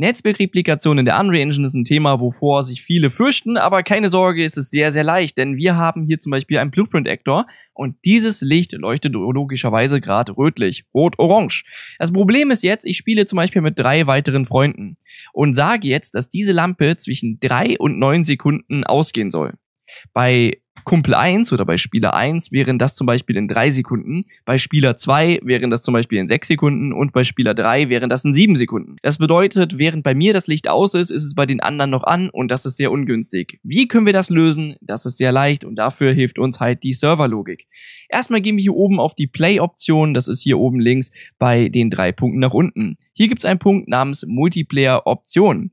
Netzwerkreplikation in der Unreal Engine ist ein Thema, wovor sich viele fürchten, aber keine Sorge, es ist sehr, sehr leicht, denn wir haben hier zum Beispiel einen Blueprint-Actor und dieses Licht leuchtet logischerweise gerade rötlich, rot-orange. Das Problem ist jetzt, ich spiele zum Beispiel mit drei weiteren Freunden und sage jetzt, dass diese Lampe zwischen drei und neun Sekunden ausgehen soll. Bei Kumpel 1 oder bei Spieler 1 wären das zum Beispiel in 3 Sekunden, bei Spieler 2 wären das zum Beispiel in 6 Sekunden und bei Spieler 3 wären das in 7 Sekunden. Das bedeutet, während bei mir das Licht aus ist, ist es bei den anderen noch an und das ist sehr ungünstig. Wie können wir das lösen? Das ist sehr leicht und dafür hilft uns halt die Serverlogik. Erstmal gehen wir hier oben auf die Play-Option, das ist hier oben links bei den drei Punkten nach unten. Hier gibt es einen Punkt namens Multiplayer-Option.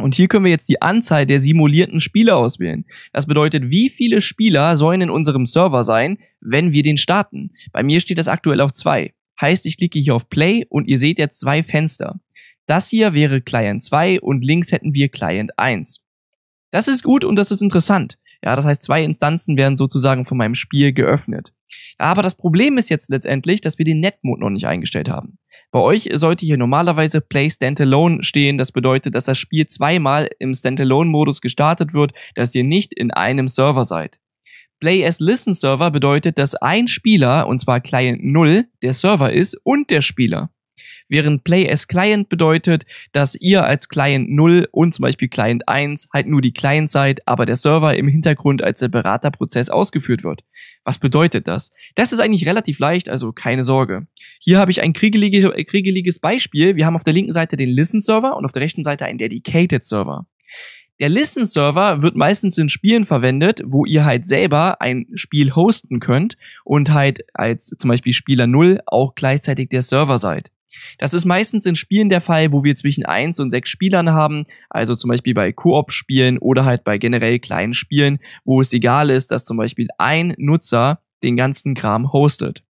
Und hier können wir jetzt die Anzahl der simulierten Spieler auswählen. Das bedeutet, wie viele Spieler sollen in unserem Server sein, wenn wir den starten. Bei mir steht das aktuell auf zwei. Heißt, ich klicke hier auf Play und ihr seht jetzt zwei Fenster. Das hier wäre Client 2 und links hätten wir Client 1. Das ist gut und das ist interessant. Ja, das heißt, zwei Instanzen werden sozusagen von meinem Spiel geöffnet. Aber das Problem ist jetzt letztendlich, dass wir den Netmode noch nicht eingestellt haben. Bei euch sollte hier normalerweise Play Standalone stehen. Das bedeutet, dass das Spiel zweimal im Standalone-Modus gestartet wird, dass ihr nicht in einem Server seid. Play as Listen Server bedeutet, dass ein Spieler, und zwar Client 0, der Server ist und der Spieler während Play as Client bedeutet, dass ihr als Client 0 und zum Beispiel Client 1 halt nur die Client seid, aber der Server im Hintergrund als separater Prozess ausgeführt wird. Was bedeutet das? Das ist eigentlich relativ leicht, also keine Sorge. Hier habe ich ein kriegeliges, kriegeliges Beispiel. Wir haben auf der linken Seite den Listen-Server und auf der rechten Seite einen Dedicated-Server. Der Listen-Server wird meistens in Spielen verwendet, wo ihr halt selber ein Spiel hosten könnt und halt als zum Beispiel Spieler 0 auch gleichzeitig der Server seid. Das ist meistens in Spielen der Fall, wo wir zwischen eins und sechs Spielern haben, also zum Beispiel bei Koop-Spielen oder halt bei generell kleinen Spielen, wo es egal ist, dass zum Beispiel ein Nutzer den ganzen Kram hostet.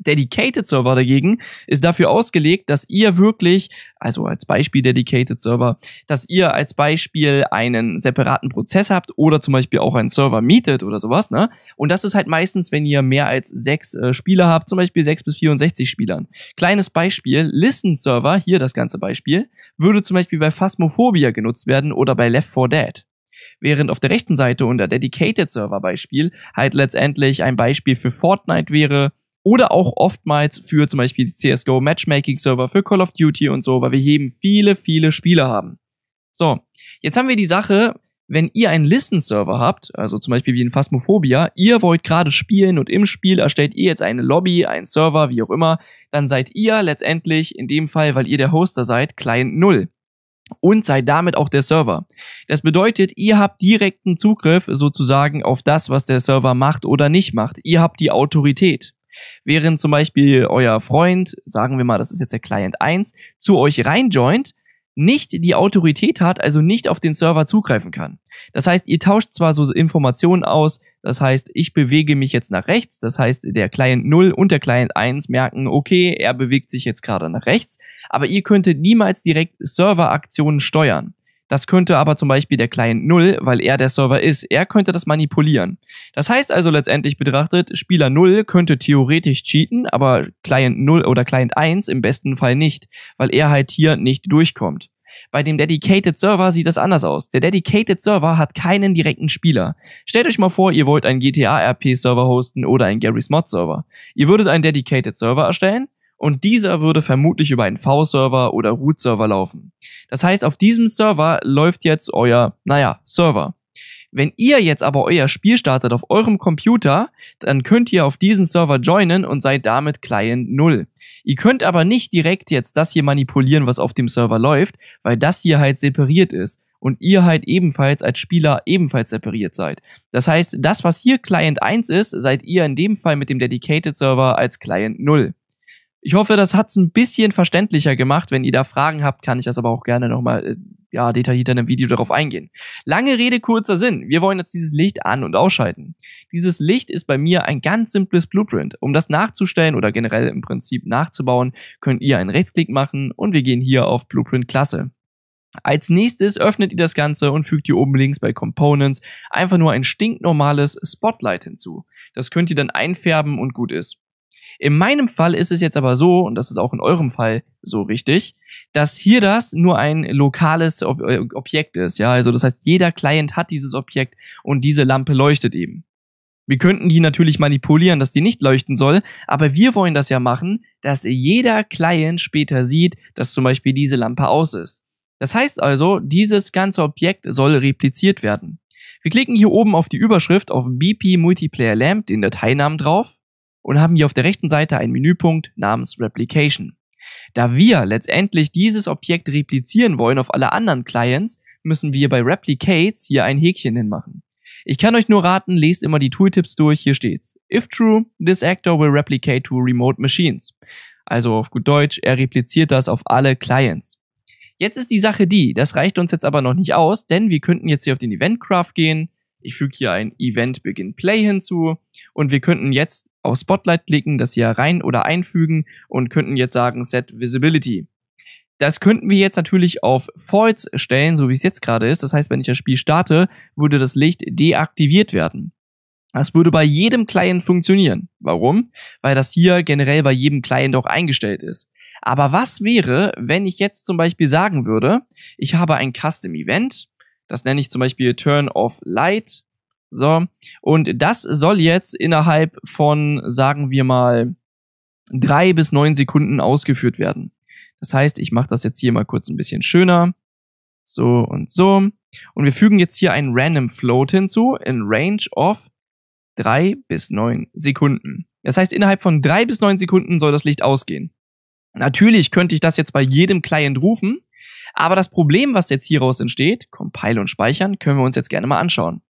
Dedicated Server dagegen ist dafür ausgelegt, dass ihr wirklich, also als Beispiel Dedicated Server, dass ihr als Beispiel einen separaten Prozess habt oder zum Beispiel auch einen Server mietet oder sowas, ne? Und das ist halt meistens, wenn ihr mehr als sechs äh, Spieler habt, zum Beispiel sechs bis 64 Spielern. Kleines Beispiel, Listen Server, hier das ganze Beispiel, würde zum Beispiel bei Phasmophobia genutzt werden oder bei Left 4 Dead während auf der rechten Seite unter Dedicated Server Beispiel halt letztendlich ein Beispiel für Fortnite wäre oder auch oftmals für zum Beispiel die CSGO Matchmaking Server, für Call of Duty und so, weil wir hier eben viele, viele Spiele haben. So, jetzt haben wir die Sache, wenn ihr einen Listen-Server habt, also zum Beispiel wie in Phasmophobia, ihr wollt gerade spielen und im Spiel erstellt ihr jetzt eine Lobby, einen Server, wie auch immer, dann seid ihr letztendlich in dem Fall, weil ihr der Hoster seid, Client null und seid damit auch der Server. Das bedeutet, ihr habt direkten Zugriff sozusagen auf das, was der Server macht oder nicht macht. Ihr habt die Autorität. Während zum Beispiel euer Freund, sagen wir mal, das ist jetzt der Client 1, zu euch reinjoint, nicht die Autorität hat, also nicht auf den Server zugreifen kann. Das heißt, ihr tauscht zwar so Informationen aus, das heißt, ich bewege mich jetzt nach rechts, das heißt, der Client 0 und der Client 1 merken, okay, er bewegt sich jetzt gerade nach rechts, aber ihr könntet niemals direkt Serveraktionen steuern. Das könnte aber zum Beispiel der Client 0, weil er der Server ist. Er könnte das manipulieren. Das heißt also letztendlich betrachtet, Spieler 0 könnte theoretisch cheaten, aber Client 0 oder Client 1 im besten Fall nicht, weil er halt hier nicht durchkommt. Bei dem Dedicated Server sieht das anders aus. Der Dedicated Server hat keinen direkten Spieler. Stellt euch mal vor, ihr wollt einen GTA RP Server hosten oder einen Garry's Mod Server. Ihr würdet einen Dedicated Server erstellen, und dieser würde vermutlich über einen V-Server oder Root-Server laufen. Das heißt, auf diesem Server läuft jetzt euer, naja, Server. Wenn ihr jetzt aber euer Spiel startet auf eurem Computer, dann könnt ihr auf diesen Server joinen und seid damit Client 0. Ihr könnt aber nicht direkt jetzt das hier manipulieren, was auf dem Server läuft, weil das hier halt separiert ist und ihr halt ebenfalls als Spieler ebenfalls separiert seid. Das heißt, das, was hier Client 1 ist, seid ihr in dem Fall mit dem Dedicated Server als Client 0. Ich hoffe, das hat's ein bisschen verständlicher gemacht. Wenn ihr da Fragen habt, kann ich das aber auch gerne nochmal äh, ja, detaillierter in einem Video darauf eingehen. Lange Rede, kurzer Sinn. Wir wollen jetzt dieses Licht an- und ausschalten. Dieses Licht ist bei mir ein ganz simples Blueprint. Um das nachzustellen oder generell im Prinzip nachzubauen, könnt ihr einen Rechtsklick machen und wir gehen hier auf Blueprint Klasse. Als nächstes öffnet ihr das Ganze und fügt hier oben links bei Components einfach nur ein stinknormales Spotlight hinzu. Das könnt ihr dann einfärben und gut ist. In meinem Fall ist es jetzt aber so, und das ist auch in eurem Fall so richtig, dass hier das nur ein lokales Ob äh, Objekt ist. Ja, also das heißt, jeder Client hat dieses Objekt und diese Lampe leuchtet eben. Wir könnten die natürlich manipulieren, dass die nicht leuchten soll, aber wir wollen das ja machen, dass jeder Client später sieht, dass zum Beispiel diese Lampe aus ist. Das heißt also, dieses ganze Objekt soll repliziert werden. Wir klicken hier oben auf die Überschrift auf BP Multiplayer Lamp, den Dateinamen drauf und haben hier auf der rechten Seite einen Menüpunkt namens Replication. Da wir letztendlich dieses Objekt replizieren wollen auf alle anderen Clients, müssen wir bei Replicates hier ein Häkchen hinmachen. Ich kann euch nur raten, lest immer die Tooltips durch, hier steht's. If true, this actor will replicate to remote machines. Also auf gut Deutsch, er repliziert das auf alle Clients. Jetzt ist die Sache die, das reicht uns jetzt aber noch nicht aus, denn wir könnten jetzt hier auf den Eventcraft gehen. Ich füge hier ein Event Begin Play hinzu und wir könnten jetzt auf Spotlight klicken, das hier rein oder einfügen und könnten jetzt sagen Set Visibility. Das könnten wir jetzt natürlich auf False stellen, so wie es jetzt gerade ist. Das heißt, wenn ich das Spiel starte, würde das Licht deaktiviert werden. Das würde bei jedem Client funktionieren. Warum? Weil das hier generell bei jedem Client auch eingestellt ist. Aber was wäre, wenn ich jetzt zum Beispiel sagen würde, ich habe ein Custom Event, das nenne ich zum Beispiel Turn off Light so. Und das soll jetzt innerhalb von, sagen wir mal, drei bis neun Sekunden ausgeführt werden. Das heißt, ich mache das jetzt hier mal kurz ein bisschen schöner. So und so. Und wir fügen jetzt hier einen Random Float hinzu in Range of drei bis neun Sekunden. Das heißt, innerhalb von drei bis neun Sekunden soll das Licht ausgehen. Natürlich könnte ich das jetzt bei jedem Client rufen, aber das Problem, was jetzt hieraus entsteht, Compile und Speichern, können wir uns jetzt gerne mal anschauen.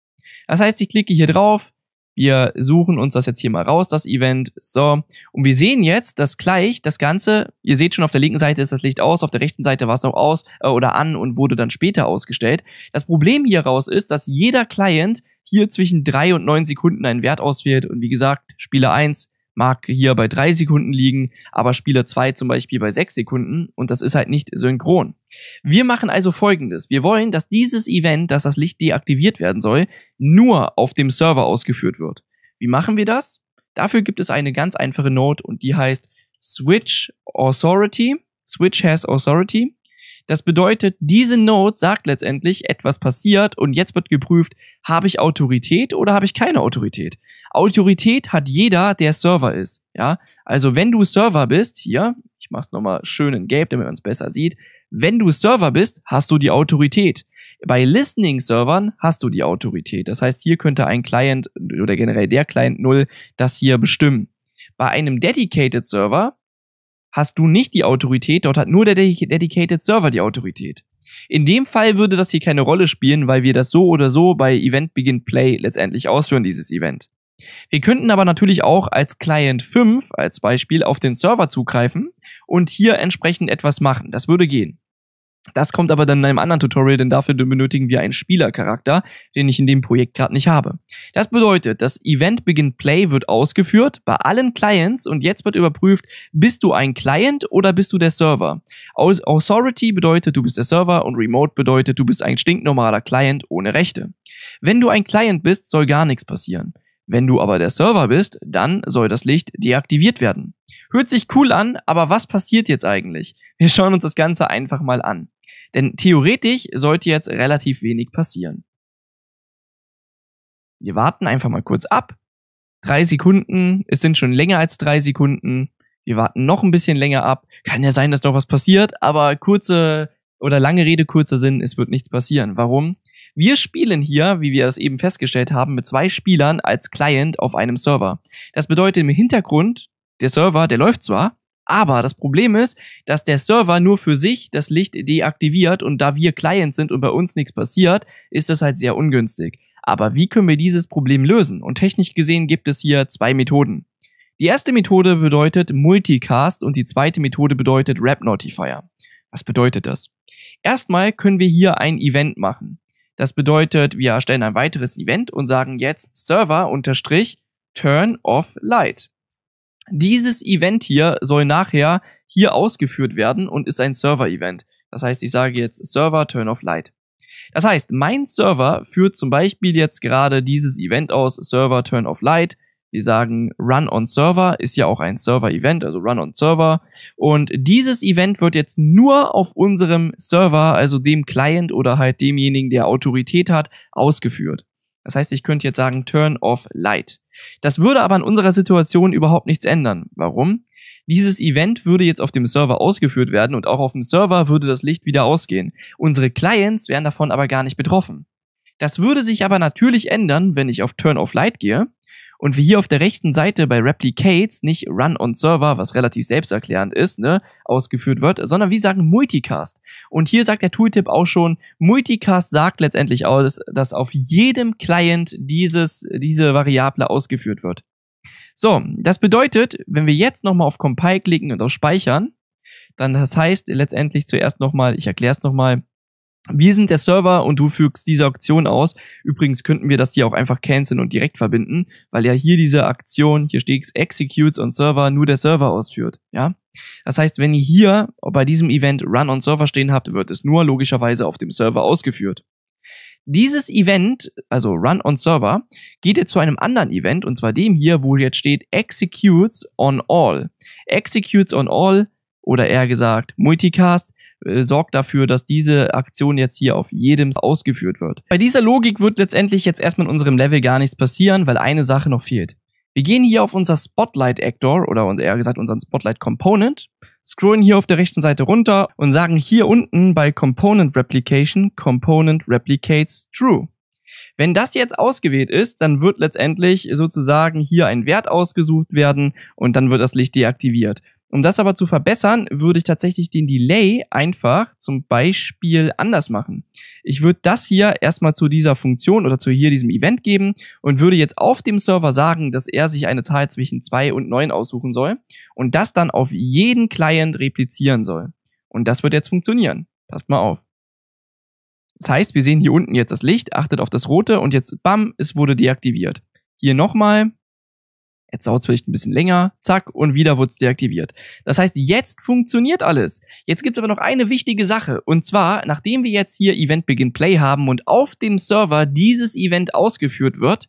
Das heißt, ich klicke hier drauf, wir suchen uns das jetzt hier mal raus, das Event. So, und wir sehen jetzt, dass gleich das Ganze, ihr seht schon, auf der linken Seite ist das Licht aus, auf der rechten Seite war es noch aus äh, oder an und wurde dann später ausgestellt. Das Problem hier raus ist, dass jeder Client hier zwischen drei und neun Sekunden einen Wert auswählt. Und wie gesagt, Spieler eins mag hier bei drei Sekunden liegen, aber Spieler zwei zum Beispiel bei sechs Sekunden und das ist halt nicht synchron. Wir machen also folgendes. Wir wollen, dass dieses Event, dass das Licht deaktiviert werden soll, nur auf dem Server ausgeführt wird. Wie machen wir das? Dafür gibt es eine ganz einfache Note und die heißt Switch Authority. Switch has Authority. Das bedeutet, diese Note sagt letztendlich, etwas passiert und jetzt wird geprüft, habe ich Autorität oder habe ich keine Autorität. Autorität hat jeder, der Server ist. Ja, also wenn du Server bist, hier, ich mach's nochmal schön in Gelb, damit man es besser sieht. Wenn du Server bist, hast du die Autorität. Bei Listening-Servern hast du die Autorität. Das heißt, hier könnte ein Client oder generell der Client 0 das hier bestimmen. Bei einem Dedicated-Server hast du nicht die Autorität, dort hat nur der Dedicated Server die Autorität. In dem Fall würde das hier keine Rolle spielen, weil wir das so oder so bei Event Begin Play letztendlich ausführen, dieses Event. Wir könnten aber natürlich auch als Client 5 als Beispiel auf den Server zugreifen und hier entsprechend etwas machen. Das würde gehen. Das kommt aber dann in einem anderen Tutorial, denn dafür benötigen wir einen Spielercharakter, den ich in dem Projekt gerade nicht habe. Das bedeutet, das Event Begin Play wird ausgeführt bei allen Clients und jetzt wird überprüft, bist du ein Client oder bist du der Server? Authority bedeutet, du bist der Server und Remote bedeutet, du bist ein stinknormaler Client ohne Rechte. Wenn du ein Client bist, soll gar nichts passieren. Wenn du aber der Server bist, dann soll das Licht deaktiviert werden. Hört sich cool an, aber was passiert jetzt eigentlich? Wir schauen uns das Ganze einfach mal an. Denn theoretisch sollte jetzt relativ wenig passieren. Wir warten einfach mal kurz ab. Drei Sekunden, es sind schon länger als drei Sekunden. Wir warten noch ein bisschen länger ab. Kann ja sein, dass noch was passiert, aber kurze oder lange Rede, kurzer Sinn, es wird nichts passieren. Warum? Wir spielen hier, wie wir das eben festgestellt haben, mit zwei Spielern als Client auf einem Server. Das bedeutet im Hintergrund, der Server, der läuft zwar, aber das Problem ist, dass der Server nur für sich das Licht deaktiviert und da wir Client sind und bei uns nichts passiert, ist das halt sehr ungünstig. Aber wie können wir dieses Problem lösen? Und technisch gesehen gibt es hier zwei Methoden. Die erste Methode bedeutet Multicast und die zweite Methode bedeutet Rap Notifier. Was bedeutet das? Erstmal können wir hier ein Event machen. Das bedeutet, wir erstellen ein weiteres Event und sagen jetzt Server unterstrich Turn off Light. Dieses Event hier soll nachher hier ausgeführt werden und ist ein Server-Event. Das heißt, ich sage jetzt Server Turn off Light. Das heißt, mein Server führt zum Beispiel jetzt gerade dieses Event aus, Server Turn off Light, die sagen, Run on Server ist ja auch ein Server-Event, also Run on Server. Und dieses Event wird jetzt nur auf unserem Server, also dem Client oder halt demjenigen, der Autorität hat, ausgeführt. Das heißt, ich könnte jetzt sagen, Turn off Light. Das würde aber an unserer Situation überhaupt nichts ändern. Warum? Dieses Event würde jetzt auf dem Server ausgeführt werden und auch auf dem Server würde das Licht wieder ausgehen. Unsere Clients wären davon aber gar nicht betroffen. Das würde sich aber natürlich ändern, wenn ich auf Turn off Light gehe und wie hier auf der rechten Seite bei Replicates nicht Run on Server, was relativ selbsterklärend ist, ne, ausgeführt wird, sondern wie sagen Multicast. Und hier sagt der Tooltip auch schon, Multicast sagt letztendlich aus, dass auf jedem Client dieses, diese Variable ausgeführt wird. So, das bedeutet, wenn wir jetzt nochmal auf Compile klicken und auf Speichern, dann das heißt letztendlich zuerst nochmal, ich erkläre es nochmal, wir sind der Server und du fügst diese Aktion aus. Übrigens könnten wir das hier auch einfach canceln und direkt verbinden, weil ja hier diese Aktion, hier steht Executes on Server, nur der Server ausführt, ja. Das heißt, wenn ihr hier bei diesem Event Run on Server stehen habt, wird es nur logischerweise auf dem Server ausgeführt. Dieses Event, also Run on Server, geht jetzt zu einem anderen Event, und zwar dem hier, wo jetzt steht Executes on All. Executes on All, oder eher gesagt Multicast, äh, sorgt dafür, dass diese Aktion jetzt hier auf jedem ausgeführt wird. Bei dieser Logik wird letztendlich jetzt erstmal in unserem Level gar nichts passieren, weil eine Sache noch fehlt. Wir gehen hier auf unser Spotlight Actor oder eher gesagt unseren Spotlight Component, scrollen hier auf der rechten Seite runter und sagen hier unten bei Component Replication Component Replicates True. Wenn das jetzt ausgewählt ist, dann wird letztendlich sozusagen hier ein Wert ausgesucht werden und dann wird das Licht deaktiviert. Um das aber zu verbessern, würde ich tatsächlich den Delay einfach zum Beispiel anders machen. Ich würde das hier erstmal zu dieser Funktion oder zu hier diesem Event geben und würde jetzt auf dem Server sagen, dass er sich eine Zahl zwischen 2 und 9 aussuchen soll und das dann auf jeden Client replizieren soll. Und das wird jetzt funktionieren. Passt mal auf. Das heißt, wir sehen hier unten jetzt das Licht, achtet auf das rote und jetzt, bam, es wurde deaktiviert. Hier nochmal, Jetzt dauert es vielleicht ein bisschen länger, zack, und wieder wurde es deaktiviert. Das heißt, jetzt funktioniert alles. Jetzt gibt es aber noch eine wichtige Sache. Und zwar, nachdem wir jetzt hier Event Begin Play haben und auf dem Server dieses Event ausgeführt wird,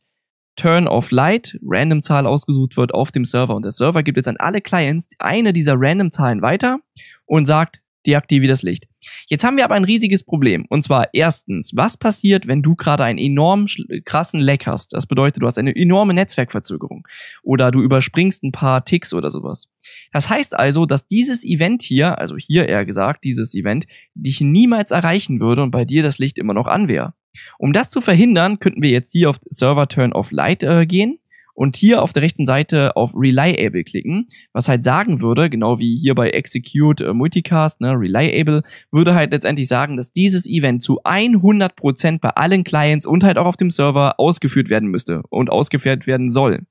Turn off Light, Random Zahl ausgesucht wird auf dem Server. Und der Server gibt jetzt an alle Clients eine dieser Random Zahlen weiter und sagt, deaktiviere das Licht. Jetzt haben wir aber ein riesiges Problem. Und zwar erstens, was passiert, wenn du gerade einen enorm krassen Leck hast? Das bedeutet, du hast eine enorme Netzwerkverzögerung oder du überspringst ein paar Ticks oder sowas. Das heißt also, dass dieses Event hier, also hier eher gesagt, dieses Event, dich niemals erreichen würde und bei dir das Licht immer noch an wäre. Um das zu verhindern, könnten wir jetzt hier auf Server Turn off Light äh, gehen und hier auf der rechten Seite auf Reliable klicken, was halt sagen würde, genau wie hier bei Execute äh, Multicast, ne, Reliable, würde halt letztendlich sagen, dass dieses Event zu 100% bei allen Clients und halt auch auf dem Server ausgeführt werden müsste und ausgeführt werden soll.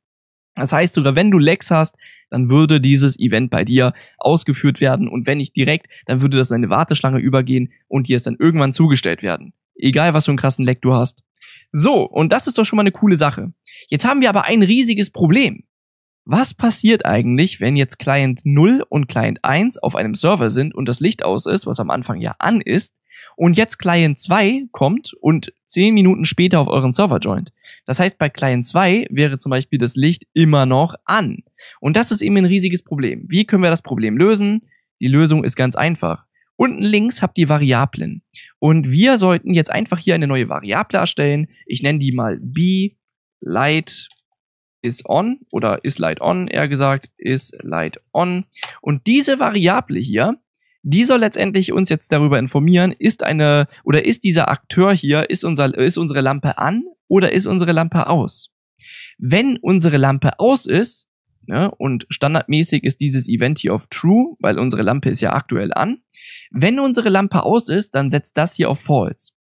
Das heißt, sogar wenn du Lex hast, dann würde dieses Event bei dir ausgeführt werden und wenn nicht direkt, dann würde das in eine Warteschlange übergehen und dir es dann irgendwann zugestellt werden. Egal, was für einen krassen Leck du hast, so, und das ist doch schon mal eine coole Sache. Jetzt haben wir aber ein riesiges Problem. Was passiert eigentlich, wenn jetzt Client 0 und Client 1 auf einem Server sind und das Licht aus ist, was am Anfang ja an ist, und jetzt Client 2 kommt und 10 Minuten später auf euren Server joint? Das heißt, bei Client 2 wäre zum Beispiel das Licht immer noch an. Und das ist eben ein riesiges Problem. Wie können wir das Problem lösen? Die Lösung ist ganz einfach. Unten links habt ihr Variablen. Und wir sollten jetzt einfach hier eine neue Variable erstellen. Ich nenne die mal b light is on oder is light on, eher gesagt, is light on. Und diese Variable hier, die soll letztendlich uns jetzt darüber informieren, ist eine oder ist dieser Akteur hier, ist, unser, ist unsere Lampe an oder ist unsere Lampe aus? Wenn unsere Lampe aus ist, Ne? Und standardmäßig ist dieses Event hier auf True, weil unsere Lampe ist ja aktuell an. Wenn unsere Lampe aus ist, dann setzt das hier auf False.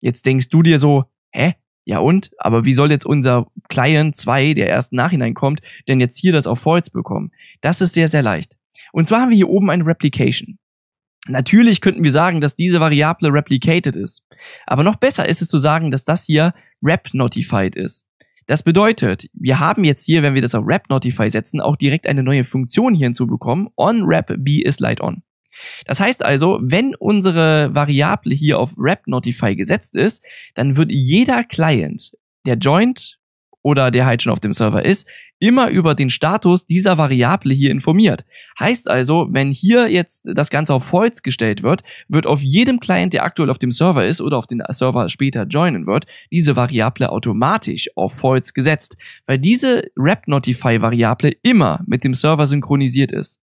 Jetzt denkst du dir so, hä? Ja und? Aber wie soll jetzt unser Client 2, der erst nachhinein kommt, denn jetzt hier das auf False bekommen? Das ist sehr, sehr leicht. Und zwar haben wir hier oben eine Replication. Natürlich könnten wir sagen, dass diese Variable replicated ist. Aber noch besser ist es zu sagen, dass das hier rep notified ist. Das bedeutet, wir haben jetzt hier, wenn wir das auf Rap Notify setzen, auch direkt eine neue Funktion hier hinzubekommen. On Rap B ist Light On. Das heißt also, wenn unsere Variable hier auf Rap Notify gesetzt ist, dann wird jeder Client, der joint oder der halt schon auf dem Server ist, immer über den Status dieser Variable hier informiert. Heißt also, wenn hier jetzt das Ganze auf Holz gestellt wird, wird auf jedem Client, der aktuell auf dem Server ist oder auf den Server später joinen wird, diese Variable automatisch auf Holz gesetzt, weil diese rep variable immer mit dem Server synchronisiert ist.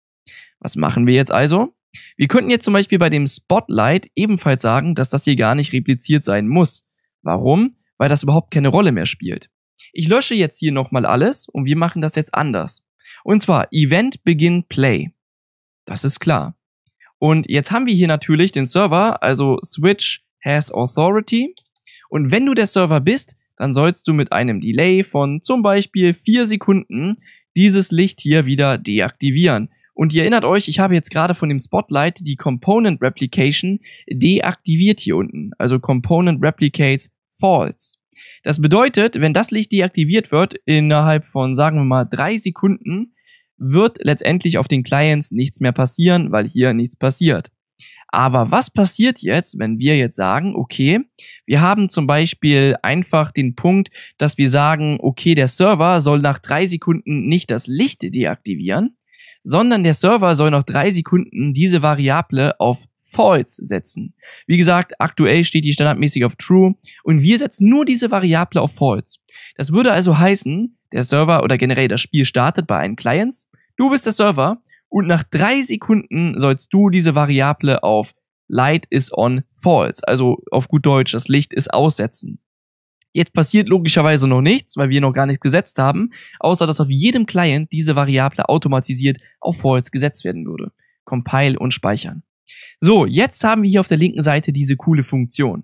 Was machen wir jetzt also? Wir könnten jetzt zum Beispiel bei dem Spotlight ebenfalls sagen, dass das hier gar nicht repliziert sein muss. Warum? Weil das überhaupt keine Rolle mehr spielt. Ich lösche jetzt hier nochmal alles und wir machen das jetzt anders. Und zwar Event Begin Play. Das ist klar. Und jetzt haben wir hier natürlich den Server, also Switch has Authority. Und wenn du der Server bist, dann sollst du mit einem Delay von zum Beispiel vier Sekunden dieses Licht hier wieder deaktivieren. Und ihr erinnert euch, ich habe jetzt gerade von dem Spotlight die Component Replication deaktiviert hier unten. Also Component Replicates false. Das bedeutet, wenn das Licht deaktiviert wird, innerhalb von, sagen wir mal, drei Sekunden, wird letztendlich auf den Clients nichts mehr passieren, weil hier nichts passiert. Aber was passiert jetzt, wenn wir jetzt sagen, okay, wir haben zum Beispiel einfach den Punkt, dass wir sagen, okay, der Server soll nach drei Sekunden nicht das Licht deaktivieren, sondern der Server soll nach drei Sekunden diese Variable auf false setzen. Wie gesagt, aktuell steht die standardmäßig auf true und wir setzen nur diese Variable auf false. Das würde also heißen, der Server oder generell das Spiel startet bei einem Clients, du bist der Server und nach drei Sekunden sollst du diese Variable auf light is on false, also auf gut Deutsch, das Licht ist aussetzen. Jetzt passiert logischerweise noch nichts, weil wir noch gar nichts gesetzt haben, außer dass auf jedem Client diese Variable automatisiert auf false gesetzt werden würde. Compile und speichern. So, jetzt haben wir hier auf der linken Seite diese coole Funktion.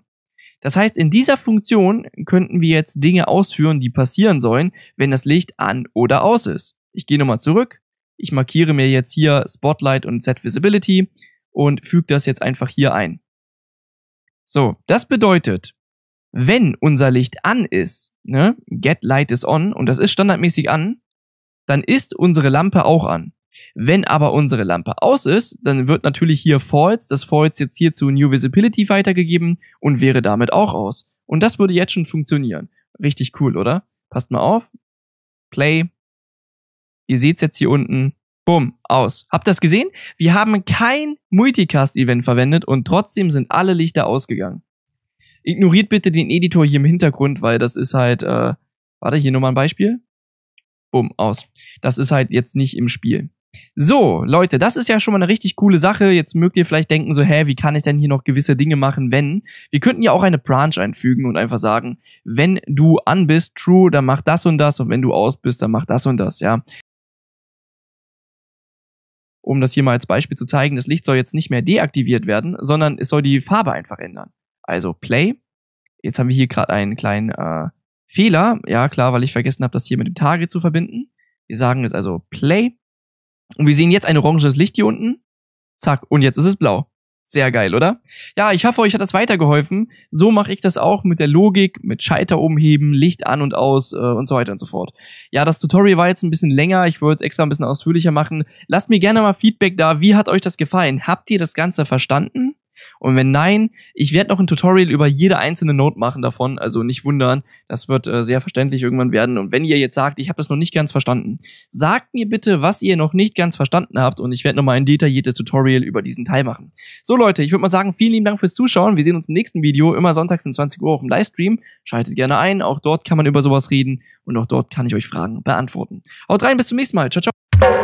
Das heißt, in dieser Funktion könnten wir jetzt Dinge ausführen, die passieren sollen, wenn das Licht an oder aus ist. Ich gehe nochmal zurück. Ich markiere mir jetzt hier Spotlight und Set Visibility und füge das jetzt einfach hier ein. So, das bedeutet, wenn unser Licht an ist, ne, Get Light is on, und das ist standardmäßig an, dann ist unsere Lampe auch an. Wenn aber unsere Lampe aus ist, dann wird natürlich hier False, das False jetzt hier zu New Visibility weitergegeben und wäre damit auch aus. Und das würde jetzt schon funktionieren. Richtig cool, oder? Passt mal auf. Play. Ihr seht's jetzt hier unten. Bumm, aus. Habt ihr das gesehen? Wir haben kein Multicast-Event verwendet und trotzdem sind alle Lichter ausgegangen. Ignoriert bitte den Editor hier im Hintergrund, weil das ist halt, äh, warte, hier nochmal ein Beispiel. Bumm, aus. Das ist halt jetzt nicht im Spiel. So, Leute, das ist ja schon mal eine richtig coole Sache. Jetzt mögt ihr vielleicht denken so, hä, wie kann ich denn hier noch gewisse Dinge machen, wenn? Wir könnten ja auch eine Branch einfügen und einfach sagen, wenn du an bist, true, dann mach das und das und wenn du aus bist, dann mach das und das, ja. Um das hier mal als Beispiel zu zeigen, das Licht soll jetzt nicht mehr deaktiviert werden, sondern es soll die Farbe einfach ändern. Also Play. Jetzt haben wir hier gerade einen kleinen äh, Fehler. Ja, klar, weil ich vergessen habe, das hier mit dem Target zu verbinden. Wir sagen jetzt also Play und wir sehen jetzt ein oranges Licht hier unten. Zack, und jetzt ist es blau. Sehr geil, oder? Ja, ich hoffe, euch hat das weitergeholfen. So mache ich das auch mit der Logik, mit Schalter umheben, Licht an und aus äh, und so weiter und so fort. Ja, das Tutorial war jetzt ein bisschen länger. Ich wollte es extra ein bisschen ausführlicher machen. Lasst mir gerne mal Feedback da. Wie hat euch das gefallen? Habt ihr das Ganze verstanden? Und wenn nein, ich werde noch ein Tutorial über jede einzelne Note machen davon, also nicht wundern, das wird äh, sehr verständlich irgendwann werden. Und wenn ihr jetzt sagt, ich habe das noch nicht ganz verstanden, sagt mir bitte, was ihr noch nicht ganz verstanden habt und ich werde nochmal ein detailliertes Tutorial über diesen Teil machen. So Leute, ich würde mal sagen, vielen lieben Dank fürs Zuschauen. Wir sehen uns im nächsten Video, immer sonntags um 20 Uhr auf dem Livestream. Schaltet gerne ein, auch dort kann man über sowas reden und auch dort kann ich euch Fragen beantworten. Haut rein, bis zum nächsten Mal. Ciao, ciao.